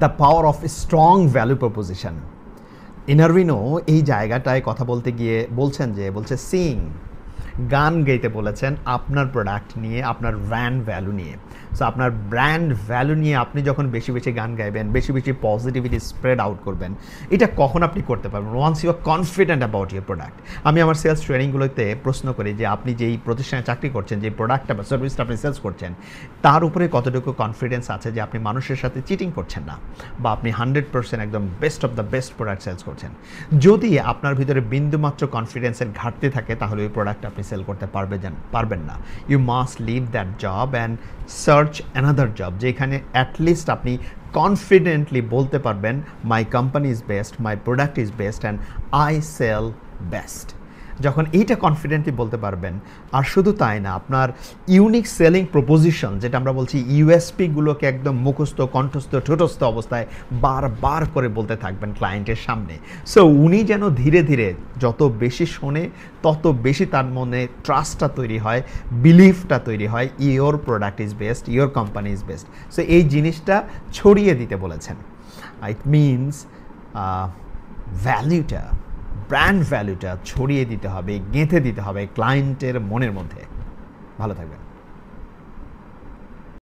the power of strong value proposition ইনারভিনো এই জায়গাটায় কথা বলতে গিয়ে বলছেন যে বলছে সিং গান গাইতে বলেছেন আপনার প্রোডাক্ট নিয়ে আপনার ব্র্যান্ড ভ্যালু নিয়ে সো আপনার ব্র্যান্ড ভ্যালু নিয়ে আপনি যখন বেশি বেশি গান গাইবেন বেশি বেশি পজিটিভিটি স্প্রেড আউট করবেন এটা কখন আপনি করতে পারবেন once you are confident about your product আমি আমার সেলস ট্রেনিংগুলোতে প্রশ্ন করি যে আপনি যেই প্রতিষ্ঠানে চাকরি করছেন যে প্রোডাক্টটা বা সার্ভিসটা আপনি সেলস করছেন তার উপরে কতটুকু কনফিডেন্স আছে যে আপনি মানুষের সাথে চিটিং করছেন না বা আপনি হান্ড্রেড পার্সেন্ট একদম best of the best product sales করছেন যদি আপনার ভিতরে বিন্দুমাত্র কনফিডেন্সের ঘাটতি থাকে তাহলে ওই প্রোডাক্ট আপনি আপনি সেল করতে পারবেন পারবেন না you must leave that job and search another job যেখানে অ্যাটলিস্ট আপনি কনফিডেন্টলি বলতে পারবেন my company is best my product is best and I sell best যখন এইটা কনফিডেন্টলি বলতে পারবেন আর শুধু তাই না আপনার ইউনিক সেলিং প্রপোজিশন যেটা আমরা বলছি ইউএসপিগুলোকে একদম মুখস্থ কণ্ঠস্থ ঠোঁটস্থ অবস্থায় বারবার করে বলতে থাকবেন ক্লায়েন্টের সামনে সো উনি যেন ধীরে ধীরে যত বেশি শোনে তত বেশি তার মনে ট্রাস্টটা তৈরি হয় বিলিফটা তৈরি হয় your product is best your company is best so এই জিনিসটা ছড়িয়ে দিতে বলেছেন ইট মিনস ভ্যালিউটা ব্র্যান্ড ভ্যালুটা ছড়িয়ে দিতে হবে গেঁথে দিতে হবে ক্লায়েন্টের মনের মধ্যে ভালো থাকবেন